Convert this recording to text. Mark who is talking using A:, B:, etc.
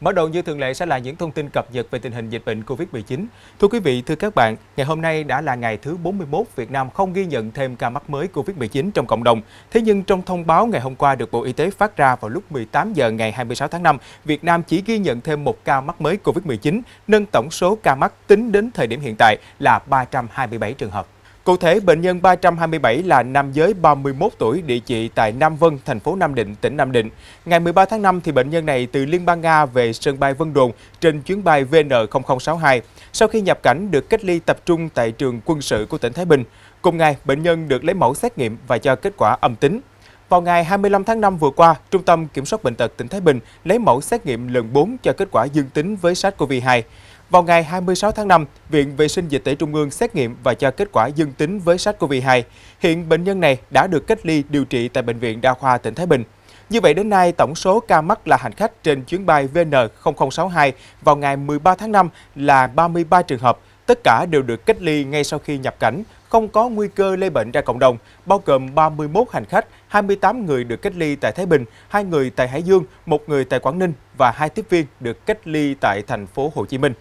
A: Mở đầu như thường lệ sẽ là những thông tin cập nhật về tình hình dịch bệnh COVID-19. Thưa quý vị, thưa các bạn, ngày hôm nay đã là ngày thứ 41 Việt Nam không ghi nhận thêm ca mắc mới COVID-19 trong cộng đồng. Thế nhưng trong thông báo ngày hôm qua được Bộ Y tế phát ra vào lúc 18 giờ ngày 26 tháng 5, Việt Nam chỉ ghi nhận thêm một ca mắc mới COVID-19, nâng tổng số ca mắc tính đến thời điểm hiện tại là 327 trường hợp. Cụ thể, bệnh nhân 327 là nam giới 31 tuổi, địa chỉ tại Nam Vân, thành phố Nam Định, tỉnh Nam Định. Ngày 13 tháng 5, thì bệnh nhân này từ Liên bang Nga về sân bay Vân Đồn trên chuyến bay VN0062. Sau khi nhập cảnh, được cách ly tập trung tại trường quân sự của tỉnh Thái Bình. Cùng ngày, bệnh nhân được lấy mẫu xét nghiệm và cho kết quả âm tính. Vào ngày 25 tháng 5 vừa qua, Trung tâm Kiểm soát Bệnh tật tỉnh Thái Bình lấy mẫu xét nghiệm lần 4 cho kết quả dương tính với SARS-CoV-2. Vào ngày 26 tháng 5, Viện Vệ sinh Dịch tễ Trung ương xét nghiệm và cho kết quả dương tính với SARS-CoV-2. Hiện bệnh nhân này đã được cách ly điều trị tại Bệnh viện Đa khoa tỉnh Thái Bình. Như vậy đến nay, tổng số ca mắc là hành khách trên chuyến bay VN0062 vào ngày 13 tháng 5 là 33 trường hợp. Tất cả đều được cách ly ngay sau khi nhập cảnh, không có nguy cơ lây bệnh ra cộng đồng, bao gồm 31 hành khách, 28 người được cách ly tại Thái Bình, 2 người tại Hải Dương, 1 người tại Quảng Ninh và 2 tiếp viên được cách ly tại thành phố Hồ Chí Minh.